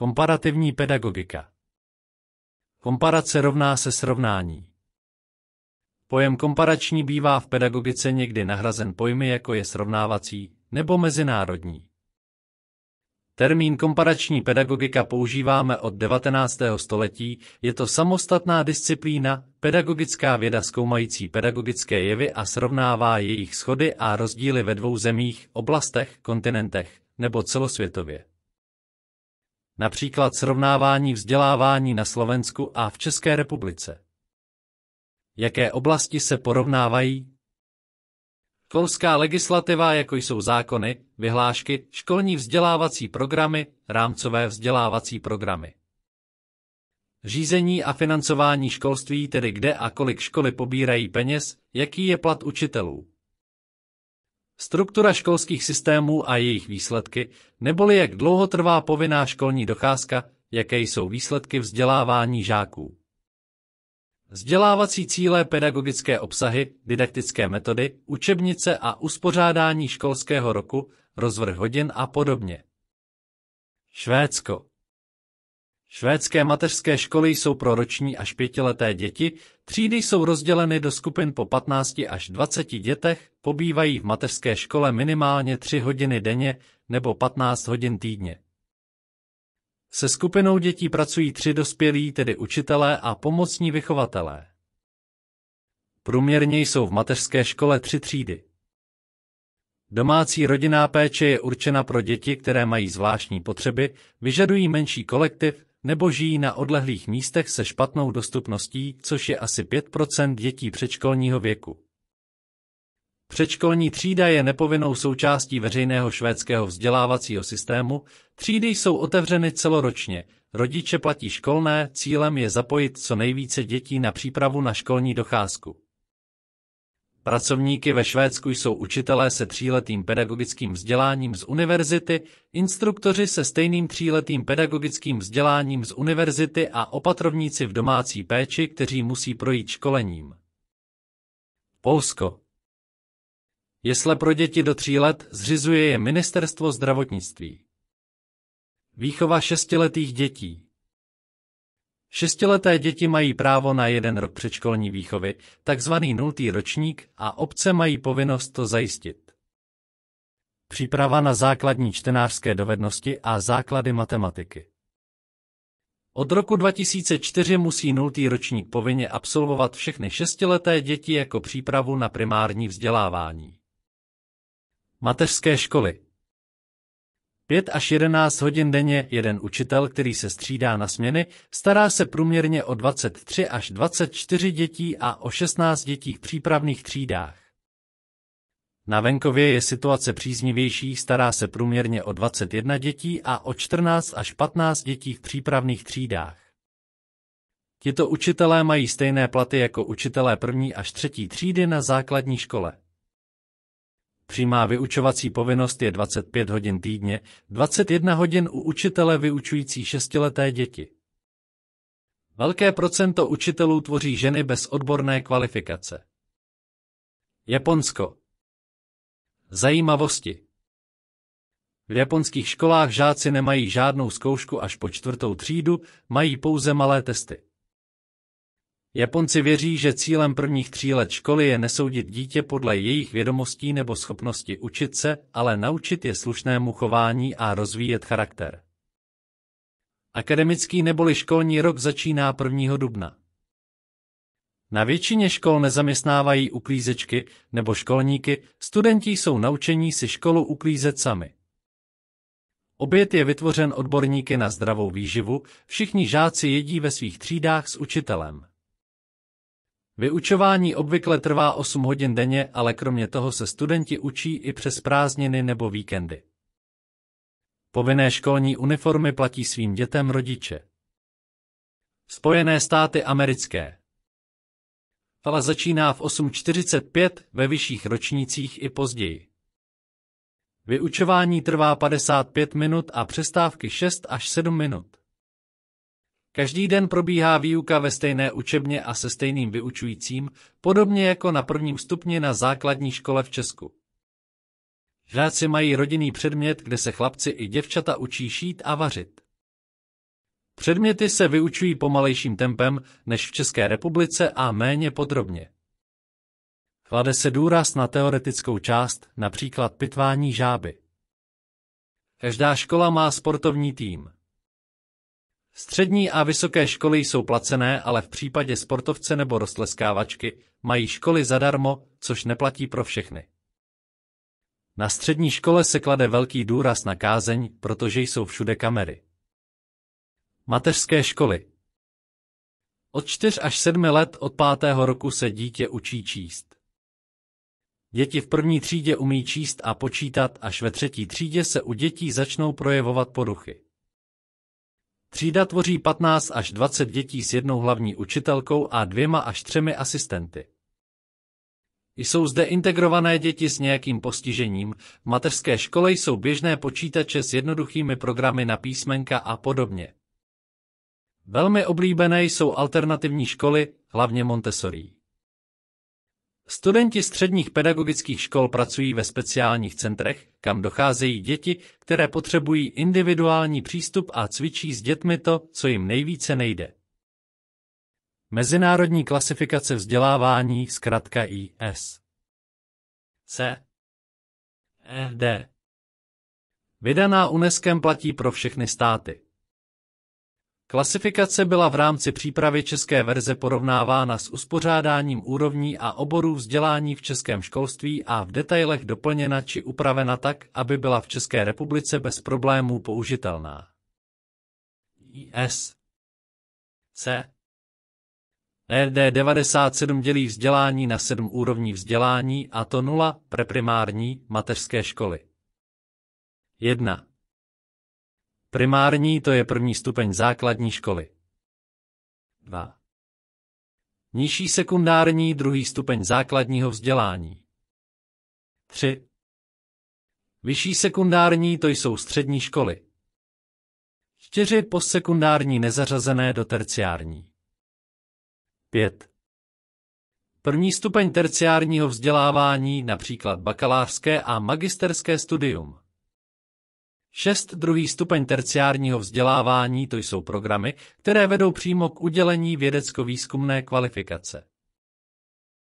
Komparativní pedagogika Komparace rovná se srovnání. Pojem komparační bývá v pedagogice někdy nahrazen pojmy jako je srovnávací nebo mezinárodní. Termín komparační pedagogika používáme od 19. století, je to samostatná disciplína, pedagogická věda zkoumající pedagogické jevy a srovnává jejich schody a rozdíly ve dvou zemích, oblastech, kontinentech nebo celosvětově například srovnávání vzdělávání na Slovensku a v České republice. Jaké oblasti se porovnávají? Školská legislativa, jako jsou zákony, vyhlášky, školní vzdělávací programy, rámcové vzdělávací programy. Řízení a financování školství, tedy kde a kolik školy pobírají peněz, jaký je plat učitelů struktura školských systémů a jejich výsledky, neboli jak dlouho trvá povinná školní docházka, jaké jsou výsledky vzdělávání žáků. Vzdělávací cíle, pedagogické obsahy, didaktické metody, učebnice a uspořádání školského roku, rozvrh hodin a podobně. Švédsko Švédské mateřské školy jsou pro roční až pětileté děti, třídy jsou rozděleny do skupin po 15 až 20 dětech, pobývají v mateřské škole minimálně 3 hodiny denně nebo 15 hodin týdně. Se skupinou dětí pracují tři dospělí, tedy učitelé a pomocní vychovatelé. Průměrně jsou v mateřské škole tři třídy. Domácí rodinná péče je určena pro děti, které mají zvláštní potřeby, vyžadují menší kolektiv, nebo žijí na odlehlých místech se špatnou dostupností, což je asi 5% dětí předškolního věku. Předškolní třída je nepovinnou součástí veřejného švédského vzdělávacího systému, třídy jsou otevřeny celoročně, rodiče platí školné, cílem je zapojit co nejvíce dětí na přípravu na školní docházku. Pracovníky ve Švédsku jsou učitelé se tříletým pedagogickým vzděláním z univerzity, instruktoři se stejným tříletým pedagogickým vzděláním z univerzity a opatrovníci v domácí péči, kteří musí projít školením. Polsko Jesle pro děti do tří let zřizuje je Ministerstvo zdravotnictví. Výchova šestiletých dětí Šestileté děti mají právo na jeden rok předškolní výchovy, takzvaný nultý ročník, a obce mají povinnost to zajistit. Příprava na základní čtenářské dovednosti a základy matematiky. Od roku 2004 musí nultý ročník povinně absolvovat všechny šestileté děti jako přípravu na primární vzdělávání. Mateřské školy 5 až 11 hodin denně jeden učitel, který se střídá na směny, stará se průměrně o 23 až 24 dětí a o 16 dětí v přípravných třídách. Na venkově je situace příznivější, stará se průměrně o 21 dětí a o 14 až 15 dětí v přípravných třídách. Tito učitelé mají stejné platy jako učitelé první až třetí třídy na základní škole. Přímá vyučovací povinnost je 25 hodin týdně, 21 hodin u učitele vyučující šestileté děti. Velké procento učitelů tvoří ženy bez odborné kvalifikace. Japonsko Zajímavosti V japonských školách žáci nemají žádnou zkoušku až po čtvrtou třídu, mají pouze malé testy. Japonci věří, že cílem prvních tří let školy je nesoudit dítě podle jejich vědomostí nebo schopnosti učit se, ale naučit je slušnému chování a rozvíjet charakter. Akademický neboli školní rok začíná 1. dubna. Na většině škol nezaměstnávají uklízečky nebo školníky, studenti jsou naučení si školu uklízet sami. Oběd je vytvořen odborníky na zdravou výživu, všichni žáci jedí ve svých třídách s učitelem. Vyučování obvykle trvá 8 hodin denně, ale kromě toho se studenti učí i přes prázdniny nebo víkendy. Povinné školní uniformy platí svým dětem rodiče. Spojené státy americké Fala začíná v 8.45 ve vyšších ročnících i později. Vyučování trvá 55 minut a přestávky 6 až 7 minut. Každý den probíhá výuka ve stejné učebně a se stejným vyučujícím, podobně jako na prvním stupni na základní škole v Česku. Žáci mají rodinný předmět, kde se chlapci i děvčata učí šít a vařit. Předměty se vyučují pomalejším tempem než v České republice a méně podrobně. Klade se důraz na teoretickou část, například pitvání žáby. Každá škola má sportovní tým. Střední a vysoké školy jsou placené, ale v případě sportovce nebo rostleskávačky mají školy zadarmo, což neplatí pro všechny. Na střední škole se klade velký důraz na kázeň, protože jsou všude kamery. Mateřské školy Od 4 až 7 let od 5. roku se dítě učí číst. Děti v první třídě umí číst a počítat, až ve třetí třídě se u dětí začnou projevovat poruchy. Třída tvoří 15 až 20 dětí s jednou hlavní učitelkou a dvěma až třemi asistenty. Jsou zde integrované děti s nějakým postižením, v mateřské škole jsou běžné počítače s jednoduchými programy na písmenka a podobně. Velmi oblíbené jsou alternativní školy, hlavně Montessori. Studenti středních pedagogických škol pracují ve speciálních centrech, kam docházejí děti, které potřebují individuální přístup a cvičí s dětmi to, co jim nejvíce nejde. Mezinárodní klasifikace vzdělávání, zkratka IS. C. E. D. Vydaná UNESCO platí pro všechny státy. Klasifikace byla v rámci přípravy české verze porovnávána s uspořádáním úrovní a oborů vzdělání v českém školství a v detailech doplněna či upravena tak, aby byla v České republice bez problémů použitelná. IS C RD97 dělí vzdělání na sedm úrovní vzdělání a to 0 preprimární mateřské školy. 1. Primární to je první stupeň základní školy. 2. Nižší sekundární druhý stupeň základního vzdělání. 3. Vyšší sekundární to jsou střední školy. 4. Postsekundární nezařazené do terciární. 5. První stupeň terciárního vzdělávání, například bakalářské a magisterské studium. Šest druhý stupeň terciárního vzdělávání to jsou programy, které vedou přímo k udělení vědecko-výzkumné kvalifikace.